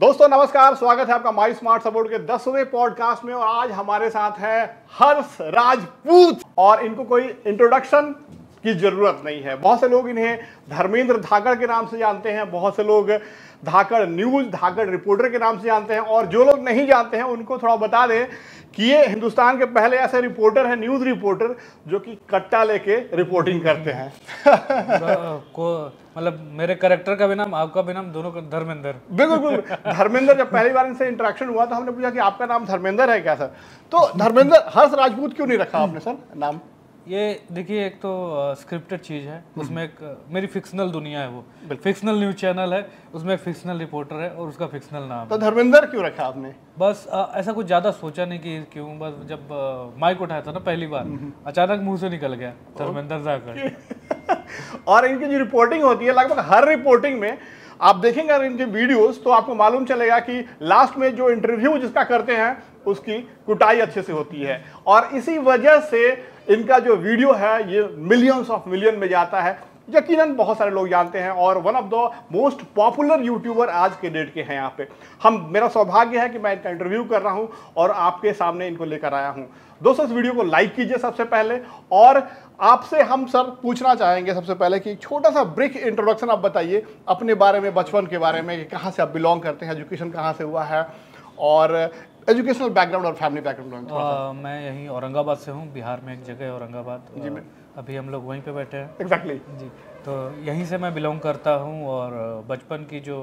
दोस्तों नमस्कार स्वागत है आपका माई स्मार्ट सपोर्ट के दसवें पॉडकास्ट में और आज हमारे साथ है हर्ष राजपूत और इनको कोई इंट्रोडक्शन की ज़रूरत नहीं है बहुत से लोग इन्हें धर्मेंद्र धाकड़ के नाम से जानते हैं बहुत से लोग धाकड़ न्यूज़ धाकड़ रिपोर्टर के नाम से जानते हैं और जो लोग नहीं जानते हैं उनको थोड़ा बता दें कि ये हिंदुस्तान के पहले ऐसे रिपोर्टर हैं न्यूज़ रिपोर्टर जो कि कट्टा लेके रिपोर्टिंग करते हैं को मतलब मेरे करेक्टर का भी नाम आपका भी नाम दोनों का धर्मेंद्र बिल्कुल बिल्कुल धर्मेंद्र जब पहली बार इनसे इंटरेक्शन हुआ तो हमने पूछा कि आपका नाम धर्मेंद्र है क्या सर तो धर्मेंद्र हर्ष राजपूत क्यों नहीं रखा आपने सर नाम ये देखिए एक तो स्क्रिप्टेड चीज़ हम्म। है उसमें एक मेरी फिक्शनल दुनिया है वो फिक्शनल न्यूज चैनल है उसमें एक फिक्शनल रिपोर्टर है और उसका फिक्शनल नाम तो धर्मेंद्र क्यों रखा आपने बस आ, ऐसा कुछ ज़्यादा सोचा नहीं कि क्यों बस जब माइक उठाया था ना पहली बार हम्म, हम्म। अचानक मुंह से निकल गया धर्मेंद्र जाकर और इनकी जो रिपोर्टिंग होती है लगभग हर रिपोर्टिंग में आप देखेंगे अगर इनके वीडियोस तो आपको मालूम चलेगा कि लास्ट में जो इंटरव्यू जिसका करते हैं उसकी कुटाई अच्छे से होती है और इसी वजह से इनका जो वीडियो है ये मिलियंस ऑफ मिलियन में जाता है यकीनन बहुत सारे लोग जानते हैं और one of the most popular YouTuber आज के डेट के हैं यहाँ पे हम मेरा सौभाग्य है कि मैं इनका इंटरव्यू कर रहा हूँ और आपके सामने इनको लेकर आया हूँ दोस्तों इस वीडियो को लाइक कीजिए सबसे पहले और आपसे हम सर पूछना चाहेंगे सबसे पहले कि छोटा सा ब्रिक इंट्रोडक्शन आप बताइए अपने बारे में बचपन के बारे में कि कहाँ से आप बिलोंग करते हैं एजुकेशन कहाँ से हुआ है और एजुकेशनल बैकग्राउंड और फैमिली बैकग्राउंड uh, मैं यहीं औरंगाबाद से हूँ बिहार में एक जगह है औरंगाबाद जी मैं अभी हम लोग वहीं पे बैठे हैं एग्जैक्टली exactly. जी तो यहीं से मैं बिलोंग करता हूँ और बचपन की जो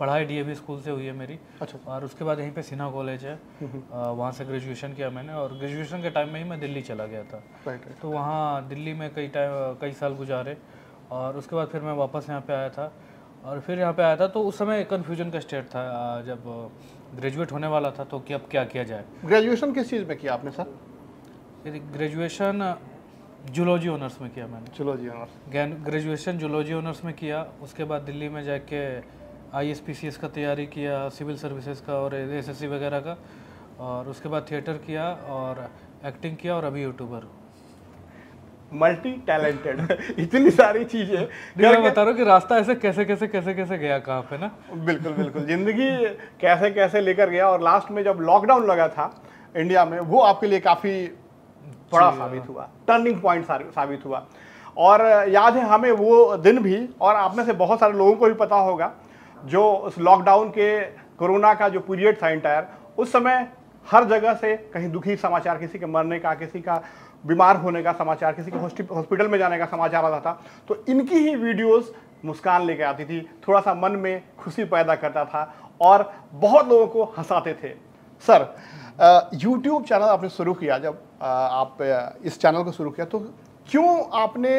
पढ़ाई डीएवी स्कूल से हुई है मेरी अच्छा और उसके बाद यहीं पे सिन्हा कॉलेज है हम्म, हम्म। वहाँ से ग्रेजुएशन किया मैंने और ग्रेजुएशन के टाइम में ही मैं दिल्ली चला गया था right, right. तो वहाँ दिल्ली में कई टाइम कई साल गुजारे और उसके बाद फिर मैं वापस यहाँ पे आया था और फिर यहाँ पे आया था तो उस समय कन्फ्यूजन का स्टेट था जब ग्रेजुएट होने वाला था तो कि अब क्या किया जाए ग्रेजुएशन किस चीज़ में किया आपने सर ग्रेजुएशन जूलॉजी ऑनर्स में किया मैंने zoology honours graduation zoology honours में किया उसके बाद दिल्ली में जाके I S P C S का तैयारी किया सिविल सर्विसेज का और एस एस सी वगैरह का और उसके बाद थिएटर किया और एक्टिंग किया और अभी यूट्यूबर हूँ मल्टी टैलेंटेड इतनी सारी चीजें मैं बता रहा हूँ कि रास्ता ऐसे कैसे कैसे कैसे कैसे गया कहाँ पे ना बिल्कुल बिल्कुल जिंदगी कैसे कैसे लेकर गया और लास्ट में जब लॉकडाउन लगा था इंडिया में वो आपके लिए काफ़ी बड़ा साबित हुआ टर्निंग पॉइंट साबित हुआ और याद है हमें वो दिन भी और आप में से बहुत सारे लोगों को भी पता होगा जो उस लॉकडाउन के कोरोना का जो पीरियड था इंटायर उस समय हर जगह से कहीं दुखी समाचार किसी के मरने का किसी का बीमार होने का समाचार किसी के हॉस्पिटल में जाने का समाचार आता था तो इनकी ही वीडियोस मुस्कान लेके आती थी थोड़ा सा मन में खुशी पैदा करता था और बहुत लोगों को हंसाते थे सर यूट्यूब चैनल आपने शुरू किया जब आप इस चैनल को शुरू किया तो क्यों आपने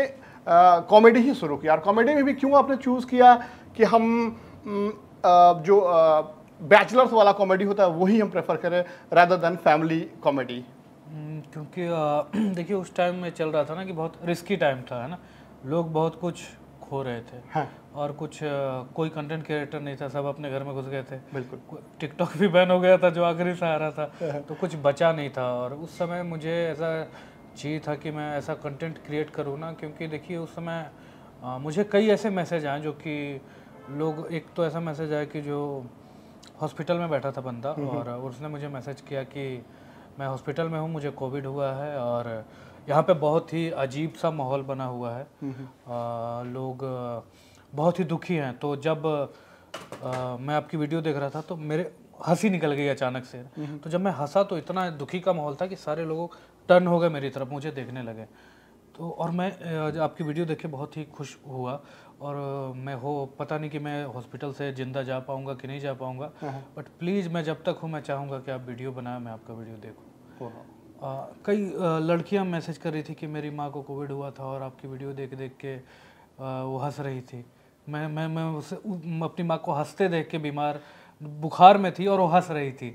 कॉमेडी ही शुरू किया और कॉमेडी में भी क्यों आपने चूज़ किया कि हम जो बैचलर्स वाला कॉमेडी होता है वही हम प्रेफर करें रादर देन फैमिली कॉमेडी क्योंकि देखिए उस टाइम में चल रहा था ना कि बहुत रिस्की टाइम था है ना लोग बहुत कुछ खो रहे थे हाँ। और कुछ कोई कंटेंट क्रिएटर नहीं था सब अपने घर में घुस गए थे बिल्कुल टिकटॉक भी बैन हो गया था जो आखिरी रहा था हाँ। तो कुछ बचा नहीं था और उस समय मुझे ऐसा जी था कि मैं ऐसा कंटेंट क्रिएट करूँ ना क्योंकि देखिए उस समय मुझे कई ऐसे मैसेज आए जो कि लोग एक तो ऐसा मैसेज आया कि जो हॉस्पिटल में बैठा था बंदा हम्म, और हम्म। उसने मुझे मैसेज किया कि मैं हॉस्पिटल में हूँ मुझे कोविड हुआ है और यहाँ पे बहुत ही अजीब सा माहौल बना हुआ है हम्म, आ, लोग बहुत ही दुखी हैं तो जब आ, मैं आपकी वीडियो देख रहा था तो मेरे हंसी निकल गई अचानक से तो जब मैं हंसा तो इतना दुखी का माहौल था कि सारे लोग टर्न हो गए मेरी तरफ मुझे देखने लगे तो और मैं आपकी वीडियो देख के बहुत ही खुश हुआ और मैं हो पता नहीं कि मैं हॉस्पिटल से ज़िंदा जा पाऊँगा कि नहीं जा पाऊँगा हाँ, हाँ। बट प्लीज़ मैं जब तक हूँ मैं चाहूँगा कि आप वीडियो बनाए मैं आपका वीडियो देखूँ कई लड़कियाँ मैसेज कर रही थी कि मेरी माँ को कोविड हुआ था और आपकी वीडियो देख देख के वो हंस रही थी मैं मैं मैं उसे अपनी माँ को हंसते देख के बीमार बुखार में थी और वो हंस रही थी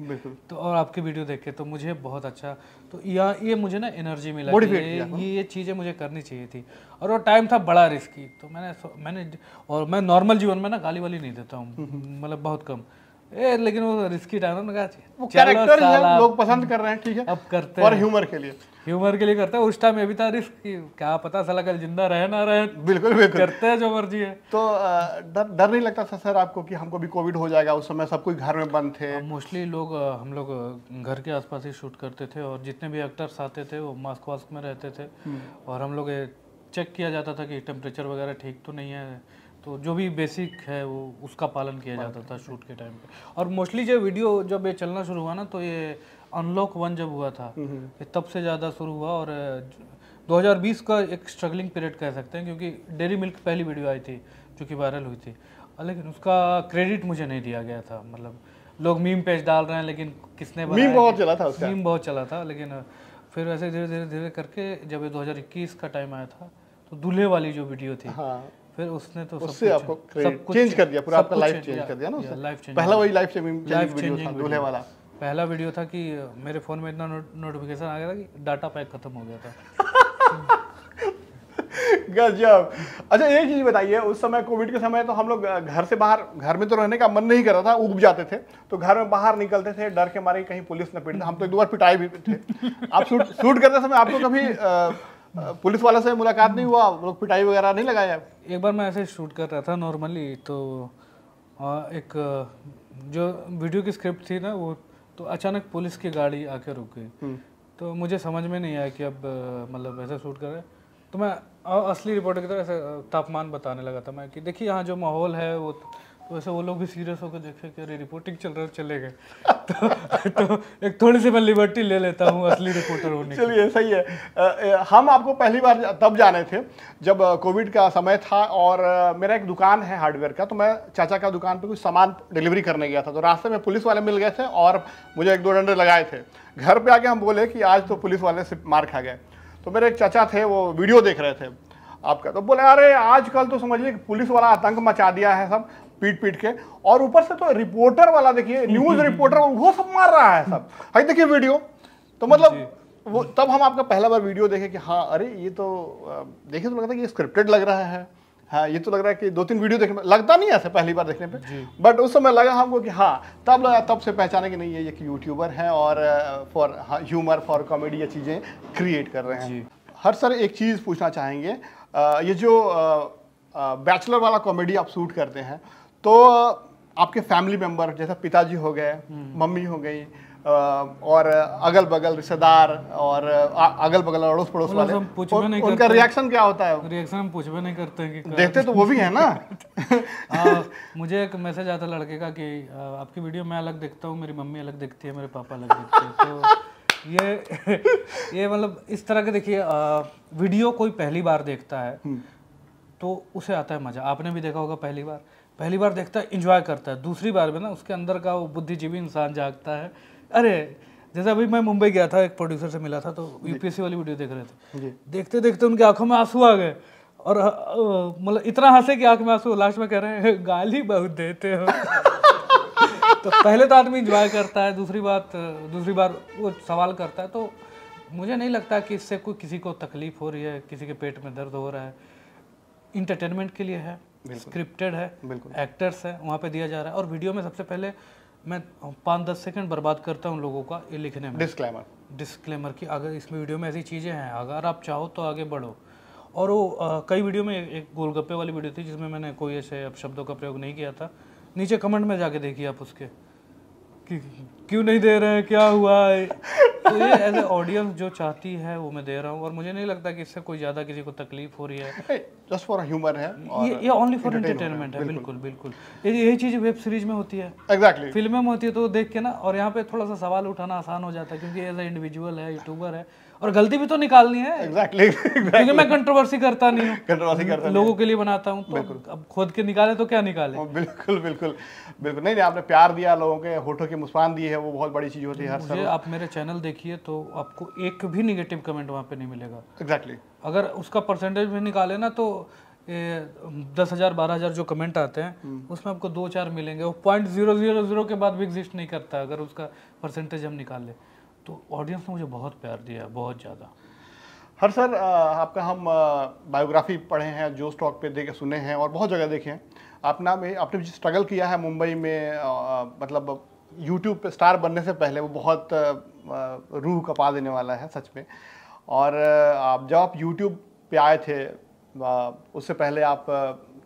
तो और आपकी वीडियो देख के तो मुझे बहुत अच्छा तो या ये मुझे ना एनर्जी मिला ये ये, ये चीज़ें मुझे करनी चाहिए थी और वो टाइम था बड़ा रिस्की तो मैंने मैंने और मैं नॉर्मल जीवन में ना गाली वाली नहीं देता हूँ हम्म, हम्म। मतलब बहुत कम ए, लेकिन वो रिस्की था ना कहा कैरेक्टर लोग पसंद कर रहे हैं ठीक है अब करते और ह्यूमर के लिए ह्यूमर के लिए करते हैं उस टाइम ये भी था रिस्क क्या पता साला कल जिंदा रहे ना रहे बिल्कुल बिल्कुल करते हैं जो मर्जी है तो डर डर नहीं लगता था सर आपको कि हमको भी कोविड हो जाएगा उस समय सब कोई घर में बंद थे मोस्टली लोग हम लोग घर के आसपास ही शूट करते थे और जितने भी एक्टर्स आते थे वो मास्क वास्क में रहते थे हम्म। और हम लोग चेक किया जाता था कि टेम्परेचर वगैरह ठीक तो नहीं है तो जो भी बेसिक है वो उसका पालन किया जाता था शूट के टाइम पे और मोस्टली जब वीडियो जब ये चलना शुरू हुआ ना तो ये अनलॉक वन जब हुआ था हम्म, हम्म। तब से ज़्यादा शुरू हुआ और 2020 का एक स्ट्रगलिंग पीरियड कह सकते हैं क्योंकि डेरी मिल्क पहली वीडियो आई थी जो कि वायरल हुई थी लेकिन उसका क्रेडिट मुझे नहीं दिया गया था मतलब लोग मीम पेज डाल रहे हैं लेकिन किसने मीम बहुत चला था उसका मीम बहुत चला था लेकिन फिर वैसे धीरे धीरे धीरे करके जब ये 2021 का टाइम आया था तो दूल्हे वाली जो वीडियो थी हाँ। फिर उसने तो उससे आपको चेंज कर दिया पूरा आपका लाइफ चेंज कर दिया ना उसने लाइफ चेंज पहला वही लाइफ चेंजिंग दूल्हे वाला पहला वीडियो था कि मेरे फोन में इतना नोटिफिकेशन आ गया था कि डाटा पैक खत्म हो गया था गजब अच्छा एक चीज बताइए उस समय कोविड के समय तो हम लोग घर से बाहर घर में तो रहने का मन नहीं कर रहा था उग जाते थे तो घर में बाहर निकलते थे डर के मारे कहीं पुलिस न पीटते हम तो एक दो बार पिटाए भी थे आप शूट शूट करते समय आपको कभी पुलिस वाले से मुलाकात नहीं हुआ लोग पिटाई वगैरह नहीं लगाया एक बार मैं ऐसे शूट कर रहा था नॉर्मली तो एक जो वीडियो की स्क्रिप्ट थी ना वो तो अचानक पुलिस की गाड़ी आके रुक गई हम्म। तो मुझे समझ में नहीं आया कि अब मतलब ऐसा शूट कर तो मैं असली रिपोर्टर की तरह ऐसे तापमान बताने लगा था मैं कि देखिए यहाँ जो माहौल है वो वैसे वो लोग भी सीरियस होकर देखे कि अरे रिपोर्टिंग चल रहा है चले गए तो, तो एक थोड़ी सी मैं लिबर्टी ले लेता हूँ असली रिपोर्टर होने चलिए सही है आ, हम आपको पहली बार तब जाने थे जब कोविड का समय था और मेरा एक दुकान है हार्डवेयर का तो मैं चाचा का दुकान पे कुछ सामान डिलीवरी करने गया था तो रास्ते में पुलिस वाले मिल गए थे और मुझे एक दो डंडे लगाए थे घर पर आके हम बोले कि आज तो पुलिस वाले से मार खा गए तो मेरे एक चाचा थे वो वीडियो देख रहे थे आपका तो बोले अरे आजकल तो समझिए पुलिस वाला आतंक मचा दिया है सब पीट पीट के और ऊपर से तो रिपोर्टर वाला देखिए हम्म, न्यूज हम्म, रिपोर्टर हम्म। वो सब मार रहा है सब हाई देखिए वीडियो तो मतलब वो तब हम आपका पहला बार वीडियो देखे कि हाँ अरे ये तो देखिए तो लगता है कि स्क्रिप्टेड लग रहा है हाँ ये तो लग रहा है कि दो तीन वीडियो देखने लगता नहीं ऐसा पहली बार देखने पे बट उस समय लगा हमको कि हाँ तब लगा तब से पहचाने कि नहीं ये एक यूट्यूबर हैं और फॉर ह्यूमर फॉर कॉमेडी ये चीज़ें क्रिएट कर रहे हैं हर सर एक चीज़ पूछना चाहेंगे आ, ये जो आ, आ, बैचलर वाला कॉमेडी आप शूट करते हैं तो आपके फैमिली मेंबर जैसा पिताजी हो गए हम्म। मम्मी हो गई और अगल बगल रिश्तेदार और अगल बगल अड़ोस पड़ोस वाले उनका रिएक्शन क्या होता है रिएक्शन हम पूछ भी नहीं करते हैं कि देखते तो वो भी है ना आ, मुझे एक मैसेज आता लड़के का कि आपकी वीडियो मैं अलग देखता हूँ मेरी मम्मी अलग देखती है मेरे पापा अलग देखते हैं तो ये ये मतलब इस तरह के देखिए वीडियो कोई पहली बार देखता है हम्म। तो उसे आता है मज़ा आपने भी देखा होगा पहली बार पहली बार देखता है इंजॉय करता है दूसरी बार में ना उसके अंदर का वो बुद्धिजीवी इंसान जागता है अरे जैसे अभी मैं मुंबई गया था एक प्रोड्यूसर से मिला था तो यूपीएससी वाली वीडियो देख रहे थे देखते देखते उनकी आंखों में आंसू आ गए और मतलब इतना हंसे कि आंख में आंसू लास्ट में कह रहे हैं गाली बहुत देते हो तो पहले तो आदमी इंजॉय करता है दूसरी बात दूसरी बार वो सवाल करता है तो मुझे नहीं लगता कि इससे कोई किसी को तकलीफ हो रही है किसी के पेट में दर्द हो रहा है इंटरटेनमेंट के लिए है स्क्रिप्टेड है एक्टर्स है वहाँ पे दिया जा रहा है और वीडियो में सबसे पहले मैं पाँच दस सेकंड बर्बाद करता हूँ लोगों का ये लिखने में डिस्क्लेमर डिस्क्लेमर की अगर इसमें वीडियो में ऐसी चीज़ें हैं अगर आप चाहो तो आगे बढ़ो और वो आ, कई वीडियो में एक गोलगप्पे वाली वीडियो थी जिसमें मैंने कोई ऐसे शब्दों का प्रयोग नहीं किया था नीचे कमेंट में जाके देखिए आप उसके कि क्यों नहीं दे रहे हैं क्या हुआ है तो ये एज ए ऑडियंस जो चाहती है वो मैं दे रहा हूँ और मुझे नहीं लगता कि इससे कोई ज़्यादा किसी को तकलीफ हो रही है जस्ट फॉर ह्यूमर है ये ये ओनली फॉर एंटरटेनमेंट है बिल्कुल बिल्कुल ये यही चीज़ वेब सीरीज में होती है एग्जैक्टली फिल्में में होती है तो देख के ना और यहाँ पे थोड़ा सा सवाल उठाना आसान हो जाता है क्योंकि एज ए इंडिविजुअल है यूट्यूबर है और गलती भी तो निकालनी है एग्जैक्टली exactly, exactly. क्योंकि मैं कंट्रोवर्सी करता नहीं हूँ कंट्रोवर्सी करता नहीं लोगों के लिए बनाता हूँ तो अब खोद के निकाले तो क्या निकाले बिल्कुल बिल्कुल बिल्कुल नहीं नहीं आपने प्यार दिया लोगों के होठों की मुस्कान दी है वो बहुत बड़ी चीज़ होती है हर आप मेरे चैनल देखिए तो आपको एक भी निगेटिव कमेंट वहाँ पे नहीं मिलेगा एग्जैक्टली अगर उसका परसेंटेज भी निकाले ना तो दस हज़ार बारह हज़ार जो कमेंट आते हैं हम्म। उसमें आपको दो चार मिलेंगे वो पॉइंट जीरो जीरो जीरो के बाद भी एग्जिस्ट नहीं करता अगर उसका परसेंटेज हम निकाल लें तो ऑडियंस ने मुझे बहुत प्यार दिया बहुत ज़्यादा हर सर आपका हम बायोग्राफी पढ़े हैं जो स्टॉक पे देखे सुने हैं और बहुत जगह देखे हैं अपना आपने जो स्ट्रगल किया है मुंबई में आ, मतलब यूट्यूब पे स्टार बनने से पहले वो बहुत रूह कपा देने वाला है सच में और आप जब आप यूट्यूब पे आए थे उससे पहले आप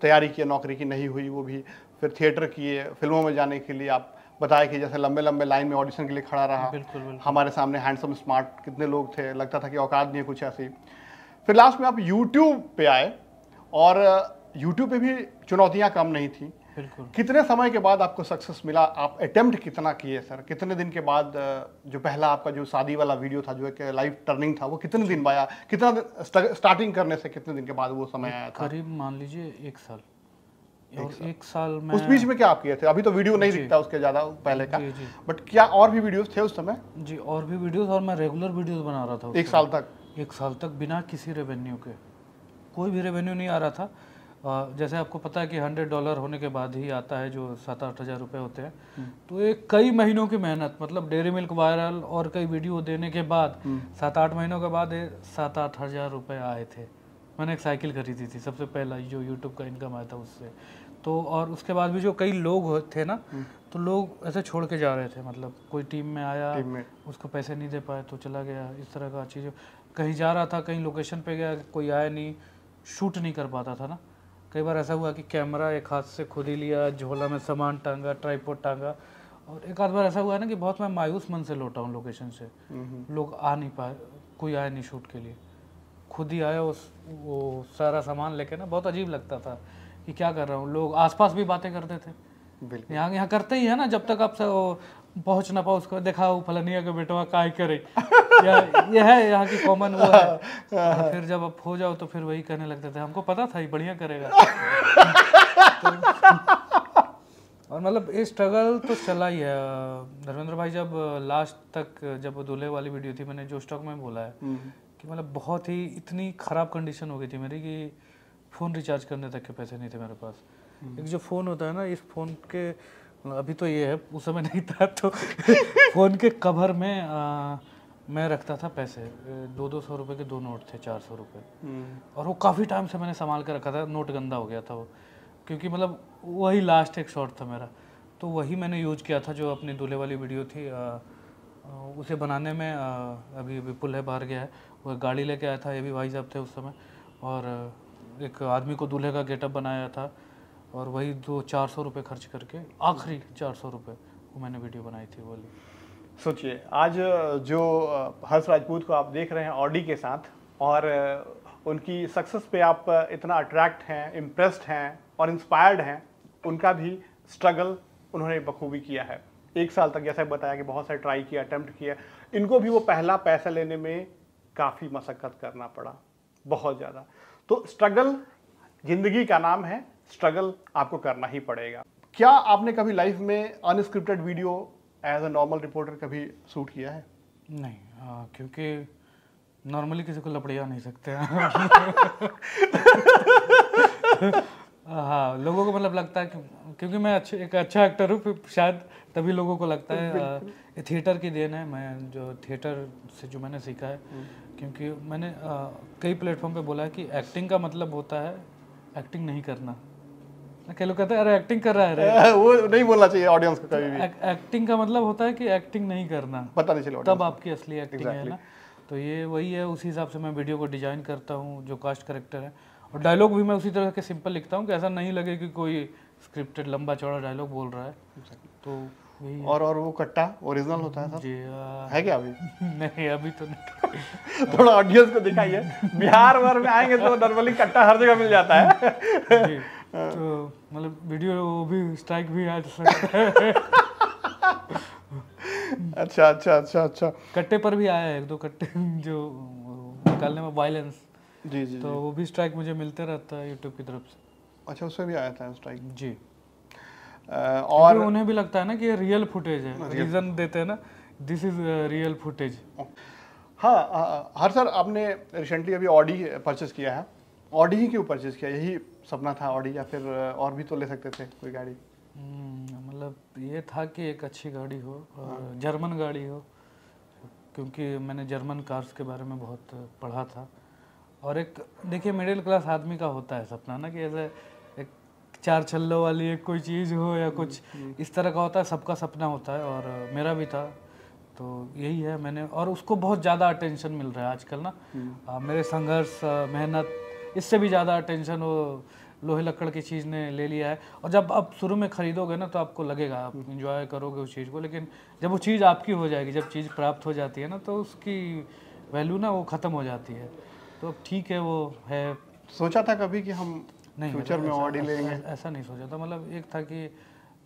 तैयारी किए नौकरी की नहीं हुई वो भी फिर थिएटर किए फिल्मों में जाने के लिए आप बताया कि जैसे लंबे लंबे लाइन में ऑडिशन के लिए खड़ा रहा बिल्कुल, बिल्कुल। हमारे सामने हैंडसम स्मार्ट कितने लोग थे लगता था कि औकात नहीं है कुछ ऐसी फिर लास्ट में आप यूट्यूब पे आए और यूट्यूब पे भी चुनौतियाँ कम नहीं थी बिल्कुल कितने समय के बाद आपको सक्सेस मिला आप अटेम्प्ट कितना किए सर कितने दिन के बाद जो पहला आपका जो शादी वाला वीडियो था जो एक लाइफ टर्निंग था वो कितने दिन में आया कितना स्टार्टिंग करने से कितने दिन के बाद वो समय आया था करीब मान लीजिए एक साल एक साल, एक साल में उस बीच में क्या आप किए थे अभी तो वीडियो नहीं दिखता उसके ज़्यादा पहले का बट क्या और भी वीडियोस थे उस समय जी और भी वीडियोस और मैं रेगुलर वीडियोस बना रहा था एक साल तक एक साल तक बिना किसी रेवेन्यू के कोई भी रेवेन्यू नहीं आ रहा था जैसे आपको पता है कि हंड्रेड डॉलर होने के बाद ही आता है जो सात आठ हज़ार रुपये होते हैं हम्म। तो एक कई महीनों की मेहनत मतलब डेयरी मिल्क वायरल और कई वीडियो देने के बाद हम्म। सात आठ महीनों के बाद सात आठ हज़ार रुपये आए थे मैंने एक साइकिल खरीदी थी सबसे पहला जो यूट्यूब का इनकम आया था उससे तो और उसके बाद भी जो कई लोग थे ना हम्म। तो लोग ऐसे छोड़ के जा रहे थे मतलब कोई टीम में आया टीम में। उसको पैसे नहीं दे पाए तो चला गया इस तरह का चीज़ कहीं जा रहा था कहीं लोकेशन पे गया कोई आया नहीं शूट नहीं कर पाता था ना कई बार ऐसा हुआ कि कैमरा एक हाथ से खुद ही लिया झोला में सामान टांगा ट्राईपोर्ट टांगा और एक आध बार ऐसा हुआ है ना कि बहुत मैं मायूस मन से लौटा हूँ लोकेशन से हम्म, हम्म। लोग आ नहीं पाए कोई आया नहीं शूट के लिए खुद ही आया उस वो सारा सामान लेके ना बहुत अजीब लगता था कि क्या कर रहा हूँ लोग आसपास भी बातें करते थे बिल्कुल यहाँ यहाँ करते ही है ना जब तक आप पहुँच ना पाओ उसको देखा वो फलनिया का बेटवा काय करे ये है यहाँ की कॉमन वो है हाँ, हाँ। फिर जब आप हो जाओ तो फिर वही कहने लगते थे हमको पता था ये बढ़िया करेगा और मतलब ये स्ट्रगल तो चला ही है धर्मेंद्र भाई जब लास्ट तक जब दूल्हे वाली वीडियो थी मैंने जो स्टॉक में बोला है हम्म। कि मतलब बहुत ही इतनी ख़राब कंडीशन हो गई थी मेरी कि फ़ोन रिचार्ज करने तक के पैसे नहीं थे मेरे पास हम्म। एक जो फ़ोन होता है ना इस फ़ोन के मतलब अभी तो ये है उस समय नहीं था तो फ़ोन के कवर में आ, मैं रखता था पैसे दो दो सौ रुपये के दो नोट थे चार सौ रुपये हम्म। और वो काफ़ी टाइम से मैंने संभाल कर रखा था नोट गंदा हो गया था वो क्योंकि मतलब वही लास्ट एक शॉट था मेरा तो वही मैंने यूज किया था जो अपनी दूल्हे वाली वीडियो थी आ, उसे बनाने में अभी विपुल है बाहर गया है वो गाड़ी लेके आया था ये भी भाई साहब थे उस समय और एक आदमी को दूल्हे का गेटअप बनाया था और वही दो चार सौ रुपये खर्च करके आखिरी चार सौ रुपये वो मैंने वीडियो बनाई थी बोली सोचिए आज जो हर्ष राजपूत को आप देख रहे हैं ऑडी के साथ और उनकी सक्सेस पे आप इतना अट्रैक्ट हैं इम्प्रेस्ड हैं और इंस्पायर्ड हैं उनका भी स्ट्रगल उन्होंने बखूबी किया है एक साल तक जैसे बताया कि बहुत सारे ट्राई किया अटैम्प्ट किया इनको भी वो पहला पैसा लेने में काफ़ी मशक्क़त करना पड़ा बहुत ज़्यादा तो स्ट्रगल जिंदगी का नाम है स्ट्रगल आपको करना ही पड़ेगा क्या आपने कभी लाइफ में unscripted video as a normal reporter कभी शूट किया है नहीं आ, क्योंकि नॉर्मली किसी को लपड़िया नहीं सकते हाँ लोगों को मतलब लगता है क्योंकि मैं अच्छे एक अच्छा एक्टर हूँ शायद तभी लोगों को लगता है ये थिएटर की देन है मैं जो थिएटर से जो मैंने सीखा है हम्म। क्योंकि मैंने कई प्लेटफॉर्म पे बोला है कि एक्टिंग का मतलब होता है एक्टिंग नहीं करना कई लोग कहते हैं अरे एक्टिंग कर रहा है वो नहीं बोलना चाहिए ऑडियंस को कभी भी एक्टिंग का मतलब होता है कि एक्टिंग नहीं करना पता नहीं चलो तब आपकी असली एक्टिंग है ना तो ये वही है उसी हिसाब से मैं वीडियो को डिजाइन करता हूँ जो कास्ट करेक्टर है और डायलॉग भी मैं उसी तरह के सिंपल लिखता हूँ कि ऐसा नहीं लगे कि कोई स्क्रिप्टेड लंबा चौड़ा डायलॉग बोल रहा है तो और और वो कट्टा ओरिजिनल होता है जी है क्या अभी नहीं अभी तो नहीं थोड़ा ऑडियंस को दिखाइए बिहार भर में आएंगे तो नॉर्मली कट्टा हर जगह मिल जाता है तो मतलब वीडियो वो भी स्ट्राइक भी आ सकता है अच्छा अच्छा अच्छा अच्छा कट्टे पर भी आया है एक दो कट्टे जो निकालने में वायलेंस जी जी तो वो भी स्ट्राइक मुझे मिलते रहता है यूट्यूब की तरफ से अच्छा उसमें भी आया था स्ट्राइक जी और उन्हें भी लगता है ना कि ये रियल फुटेज है रीज़न देते हैं ना दिस इज रियल फुटेज हाँ हर सर आपने रिसेंटली अभी ऑडी परचेस किया है ऑडी ही क्यों परचेस किया यही सपना था ऑडी या फिर और भी तो ले सकते थे कोई गाड़ी हम्म, मतलब ये था कि एक अच्छी गाड़ी हो और हाँ। जर्मन गाड़ी हो क्योंकि मैंने जर्मन कार्स के बारे में बहुत पढ़ा था और एक देखिए मिडिल क्लास आदमी का होता है सपना ना कि ऐसे एक चार छल्लों वाली एक कोई चीज़ हो या कुछ इस तरह का होता है सबका सपना होता है और मेरा भी था तो यही है मैंने और उसको बहुत ज़्यादा अटेंशन मिल रहा है आजकल ना हम्म। आ, मेरे संघर्ष मेहनत इससे भी ज़्यादा अटेंशन वो लोहे लकड़ की चीज़ ने ले लिया है और जब आप शुरू में खरीदोगे ना तो आपको लगेगा आप इंजॉय हम्म। करोगे उस चीज़ को लेकिन जब वो चीज़ आपकी हो जाएगी जब चीज़ प्राप्त हो जाती है ना तो उसकी वैल्यू ना वो ख़त्म हो जाती है तो अब ठीक है वो है सोचा था कभी कि हम नहीं फ्यूचर मतलब में ऑडी लेंगे ऐसा नहीं सोचा था मतलब एक था कि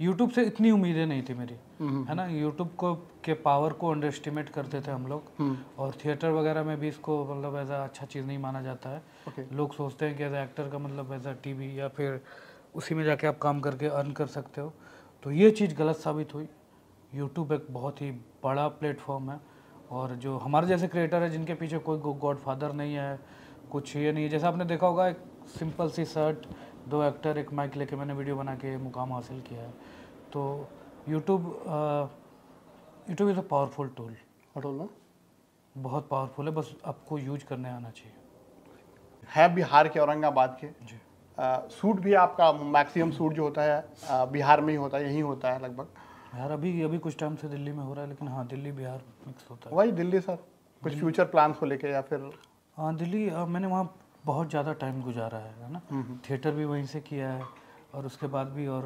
यूट्यूब से इतनी उम्मीदें नहीं थी मेरी हम्म। है ना यूट्यूब को के पावर को अंडर एस्टिमेट करते थे हम लोग हम्म। और थिएटर वगैरह में भी इसको मतलब एज अच्छा चीज़ नहीं माना जाता है लोग सोचते हैं कि एज एक्टर का मतलब एज टी या फिर उसी में जाके आप काम करके अर्न कर सकते हो तो ये चीज़ गलत साबित हुई यूट्यूब एक बहुत ही बड़ा प्लेटफॉर्म है और जो हमारे जैसे क्रिएटर है जिनके पीछे कोई गॉड फादर नहीं है कुछ ये नहीं है जैसे आपने देखा होगा एक सिंपल सी शर्ट दो एक्टर एक माइक लेके मैंने वीडियो बना के मुकाम हासिल किया है तो YouTube YouTube is a powerful tool tool ना बहुत पावरफुल है बस आपको यूज करने आना चाहिए है बिहार के औरंगाबाद के जी आ, सूट भी आपका मैक्सिमम सूट जो होता है आ, बिहार में ही होता है यहीं होता है लगभग यार अभी अभी कुछ टाइम से दिल्ली में हो रहा है लेकिन हाँ दिल्ली बिहार मिक्स होता है वही दिल्ली सर कुछ फ्यूचर प्लान्स को लेके या फिर हाँ दिल्ली आ, मैंने वहाँ बहुत ज़्यादा टाइम गुजारा है ना थिएटर भी वहीं से किया है और उसके बाद भी और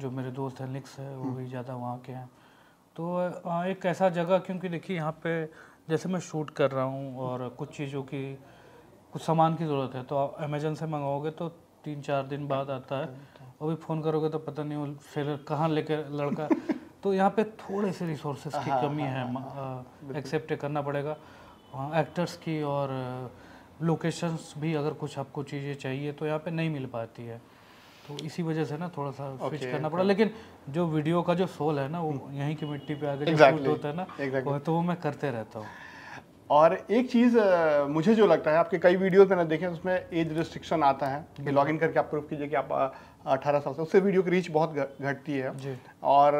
जो मेरे दोस्त हैं निक्स है वो हम्म। भी ज़्यादा वहाँ के हैं तो आ, एक ऐसा जगह क्योंकि देखिए यहाँ पे जैसे मैं शूट कर रहा हूँ और कुछ चीज़ों की कुछ सामान की ज़रूरत है तो आप अमेजन से मंगाओगे तो तीन चार दिन बाद आता है अच्छा। वो भी फ़ोन करोगे तो पता नहीं वो फेलर कहाँ लेकर लड़का तो यहाँ पे थोड़े से रिसोर्सेज की हाँ, कमी हाँ, है एक्सेप्ट हाँ, करना पड़ेगा एक्टर्स की और लोकेशंस भी अगर कुछ आपको चीज़ें चाहिए तो यहाँ पे नहीं मिल पाती है तो इसी वजह से ना थोड़ा सा स्विच okay, करना पड़ा लेकिन जो वीडियो का जो सोल है ना वो हम्म। यहीं की मिट्टी पे आगे exactly, होता है ना exactly. तो वो मैं करते रहता हूँ और एक चीज़ मुझे जो लगता है आपके कई वीडियो मैंने ना देखें उसमें एज रिस्ट्रिक्शन आता है कि लॉग इन करके आप प्रूफ कीजिए कि आप अठारह साल से उससे वीडियो की रीच बहुत घटती है और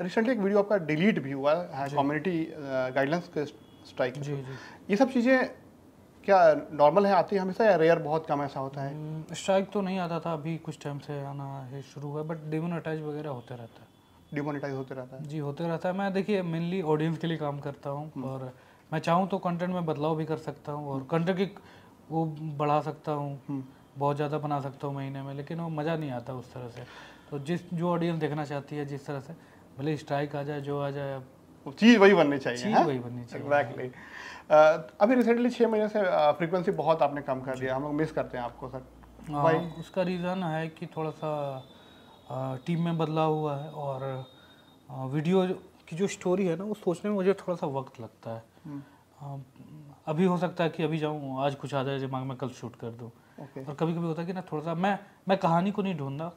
रिसेंटली एक वीडियो आपका डिलीट भी हुआ है कम्युनिटी गाइडलाइंस के स्ट्राइक जी जी ये सब चीज़ें क्या नॉर्मल है आती है हमेशा या रेयर बहुत कम ऐसा होता है स्ट्राइक हम्म, तो नहीं आता था अभी कुछ टाइम से आना है शुरू हुआ बट डिमोनेटाइज वगैरह होते रहता है डिमोनेटाइज होते रहता है जी होते रहता है मैं देखिए मेनली ऑडियंस के लिए काम करता हूँ हम्म। और मैं चाहूँ तो कंटेंट में बदलाव भी कर सकता हूँ और कंटेंट की वो बढ़ा सकता हूँ हम्म। बहुत ज़्यादा बना सकता हूँ महीने में लेकिन वो मज़ा नहीं आता उस तरह से तो जिस जो ऑडियंस देखना चाहती है जिस तरह से भले स्ट्राइक आ जाए जो आ जाए चीज़ वही बननी चाहिए चीज़ हाँ? वही बननी चाहिए एग्जैक्टली exactly. अभी रिसेंटली छः महीने से फ्रीक्वेंसी बहुत आपने कम कर दिया हम लोग मिस करते हैं आपको सर भाई हाँ, उसका रीज़न है कि थोड़ा सा टीम में बदलाव हुआ है और वीडियो की जो स्टोरी है ना वो सोचने में मुझे थोड़ा सा वक्त लगता है हम्म। अभी हो सकता है कि अभी जाऊँ आज कुछ आ जाए दिमाग में कल शूट कर दूँ okay. और कभी कभी होता है कि ना थोड़ा सा मैं मैं कहानी को नहीं ढूंढना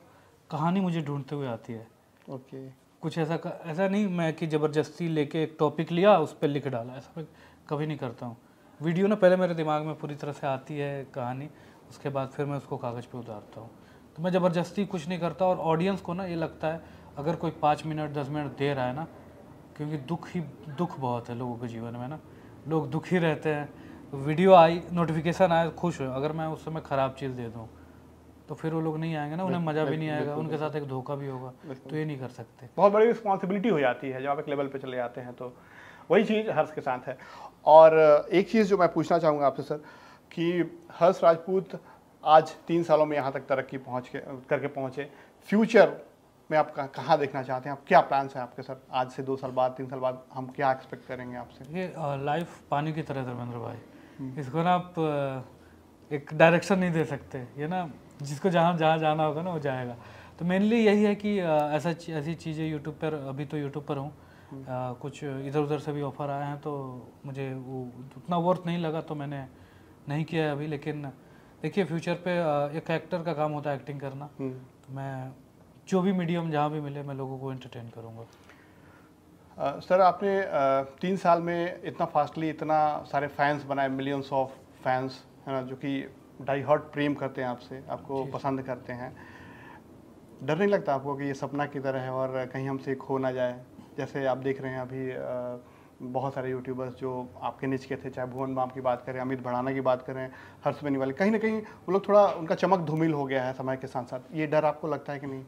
कहानी मुझे ढूंढते हुए आती है ओके okay. कुछ ऐसा ऐसा नहीं मैं कि ज़बरदस्ती लेके एक टॉपिक लिया उस पर लिख डाला ऐसा मैं कभी नहीं करता हूँ वीडियो ना पहले मेरे दिमाग में पूरी तरह से आती है कहानी उसके बाद फिर मैं उसको कागज़ पर उतारता हूँ तो मैं ज़बरदस्ती कुछ नहीं करता और ऑडियंस को ना ये लगता है अगर कोई पाँच मिनट दस मिनट दे रहा है ना क्योंकि दुख ही दुख बहुत है लोगों के जीवन में ना लोग दुखी रहते हैं वीडियो आई नोटिफिकेशन आया खुश हुए अगर मैं उस समय ख़राब चीज़ दे दूँ तो फिर वो लोग नहीं आएंगे ना उन्हें मज़ा भी नहीं आएगा उनके साथ एक धोखा भी होगा तो ये नहीं कर सकते बहुत बड़ी रिस्पॉन्सिबिलिटी हो जाती है जब आप एक लेवल पर चले जाते हैं तो वही चीज़ हर्ष के साथ है और एक चीज़ जो मैं पूछना चाहूँगा आपसे सर कि हर्ष राजपूत आज तीन सालों में यहाँ तक तरक्की पहुँच के करके पहुँचे फ्यूचर में आप कहाँ देखना चाहते हैं आप क्या प्लान्स हैं आपके सर आज से दो साल बाद तीन साल बाद हम क्या एक्सपेक्ट करेंगे आपसे ये लाइफ पानी की तरह धर्मेंद्र भाई हम्म। इसको ना आप एक डायरेक्शन नहीं दे सकते ये ना जिसको जहाँ जहाँ जाना होगा ना वो जाएगा तो मेनली यही है कि ऐसा ऐसी चीज़ें यूट्यूब पर अभी तो यूट्यूब पर हूँ हम्म। कुछ इधर उधर से भी ऑफ़र आए हैं तो मुझे वो उतना वर्थ नहीं लगा तो मैंने नहीं किया है अभी लेकिन देखिए फ्यूचर पे एक एक्टर का काम होता है एक्टिंग करना हम्म। तो मैं जो भी मीडियम जहाँ भी मिले मैं लोगों को एंटरटेन करूँगा सर आपने तीन साल में इतना फास्टली इतना सारे फैंस बनाए मिलियंस ऑफ फैंस है ना जो कि डाई हॉट प्रेम करते हैं आपसे आपको पसंद करते हैं डर नहीं लगता आपको कि ये सपना की तरह है और कहीं हमसे खो ना जाए जैसे आप देख रहे हैं अभी बहुत सारे यूट्यूबर्स जो आपके नीच के थे चाहे भुवन बाम की बात करें अमित भड़ाना की बात करें हर्ष वाले कहीं ना कहीं वो लोग थोड़ा उनका चमक धूमिल हो गया है समय के साथ साथ ये डर आपको लगता है कि नहीं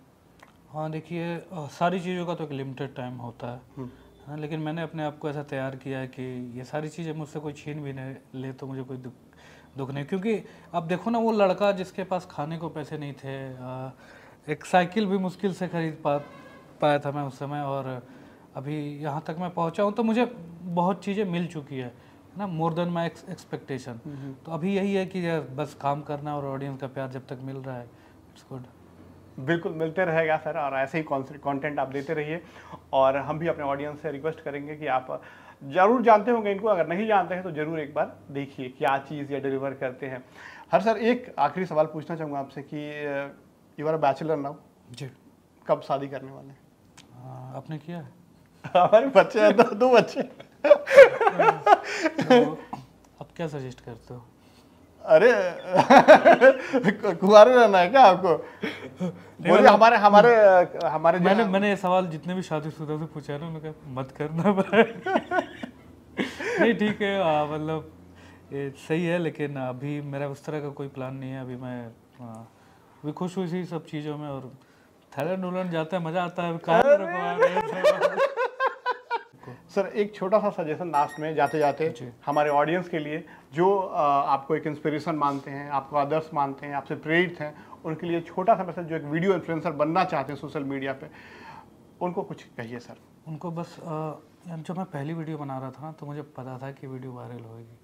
हाँ देखिए सारी चीज़ों का तो एक लिमिटेड टाइम होता है हम्म। हाँ लेकिन मैंने अपने आप को ऐसा तैयार किया है कि ये सारी चीज़ें मुझसे कोई छीन भी नहीं ले तो मुझे कोई दुख दुख नहीं क्योंकि अब देखो ना वो लड़का जिसके पास खाने को पैसे नहीं थे एक साइकिल भी मुश्किल से खरीद पा पाया था मैं उस समय और अभी यहाँ तक मैं पहुँचा हूँ तो मुझे बहुत चीज़ें मिल चुकी है ना मोर देन माई एक्सपेक्टेशन हम्म, हम्म। तो अभी यही है कि यार बस काम करना और ऑडियंस का प्यार जब तक मिल रहा है इट्स गुड बिल्कुल मिलते रहेगा सर और ऐसे ही कंटेंट आप देते रहिए और हम भी अपने ऑडियंस से रिक्वेस्ट करेंगे कि आप जरूर जानते होंगे इनको अगर नहीं जानते हैं तो ज़रूर एक बार देखिए क्या चीज़ ये डिलीवर करते हैं हर सर एक आखिरी सवाल पूछना चाहूँगा आपसे कि यू आर बैचलर नाउ जी कब शादी करने वाले आपने किया हमारे बच्चे हैं दो दो बच्चे तो आप क्या सजेस्ट करते हो अरे कुआरे रहना है क्या आपको बोले हमारे हमारे हमारे मैंने मैंने ये सवाल जितने भी शादीशुदा से पूछा ना उन्होंने कहा मत करना नहीं ठीक है मतलब सही है लेकिन अभी मेरा उस तरह का कोई प्लान नहीं है अभी मैं भी खुश हुई इसी सब चीज़ों में और थाईलैंड उलैंड जाता है मज़ा आता है सर एक छोटा सा सजेशन लास्ट में जाते जाते हमारे ऑडियंस के लिए जो आपको एक इंस्पिरेशन मानते हैं आपको आदर्श मानते हैं आपसे प्रेरित हैं उनके लिए छोटा सा मैसेज जो एक वीडियो इन्फ्लुएंसर बनना चाहते हैं सोशल मीडिया पे उनको कुछ कहिए सर उनको बस जब मैं पहली वीडियो बना रहा था तो मुझे पता था कि वीडियो वायरल होगी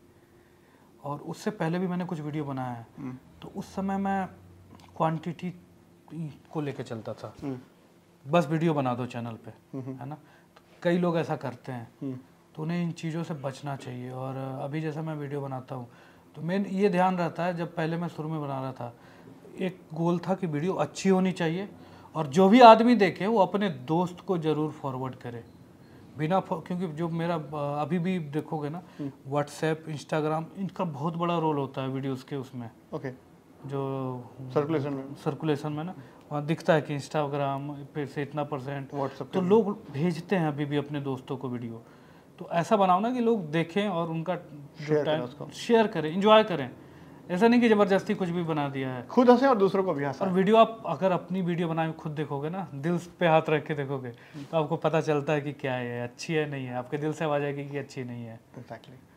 और उससे पहले भी मैंने कुछ वीडियो बनाया है हम्म। तो उस समय मैं क्वांटिटी को लेकर चलता था हम्म। बस वीडियो बना दो चैनल पे हम्म। है ना कई लोग ऐसा करते हैं हम्म। तो उन्हें इन चीज़ों से बचना चाहिए और अभी जैसा मैं वीडियो बनाता हूँ तो मेन ये ध्यान रहता है जब पहले मैं शुरू में बना रहा था एक गोल था कि वीडियो अच्छी होनी चाहिए और जो भी आदमी देखे वो अपने दोस्त को ज़रूर फॉरवर्ड करे बिना क्योंकि जो मेरा अभी भी देखोगे ना व्हाट्सएप इंस्टाग्राम हम्म। इनका बहुत बड़ा रोल होता है वीडियोस के उसमें ओके okay. जो सर्कुलेशन में सर्कुलेशन में ना वहाँ दिखता है कि इंस्टाग्राम पे से इतना परसेंट व्हाट्सएप तो लोग भेजते हैं अभी भी अपने दोस्तों को वीडियो तो ऐसा बनाओ ना कि लोग देखें और उनका शेयर करें इंजॉय करें ऐसा नहीं कि जबरदस्ती कुछ भी बना दिया है खुद हंसे और दूसरों को भी हंसा और वीडियो आप अगर अपनी वीडियो बनाए खुद देखोगे ना दिल पे हाथ रख के देखोगे हम्म। तो आपको पता चलता है कि क्या है अच्छी है नहीं है आपके दिल से आवाज आएगी कि अच्छी नहीं है exactly exactly.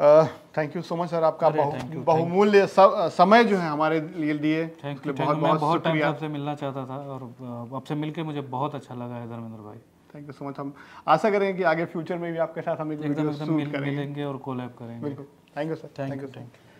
Thank you so much sir आपका बहुमूल्य समय जो है हमारे लिए दिए थैंक यू बहुत बहुत, बहुत टाइम आपसे मिलना चाहता था और आपसे मिलकर मुझे बहुत अच्छा लगा है धर्मेंद्र भाई थैंक यू सो मच हम आशा करेंगे कि आगे फ्यूचर में भी आपके साथ हम एक मिलेंगे और कोलैब करेंगे thank you sir thank you thank you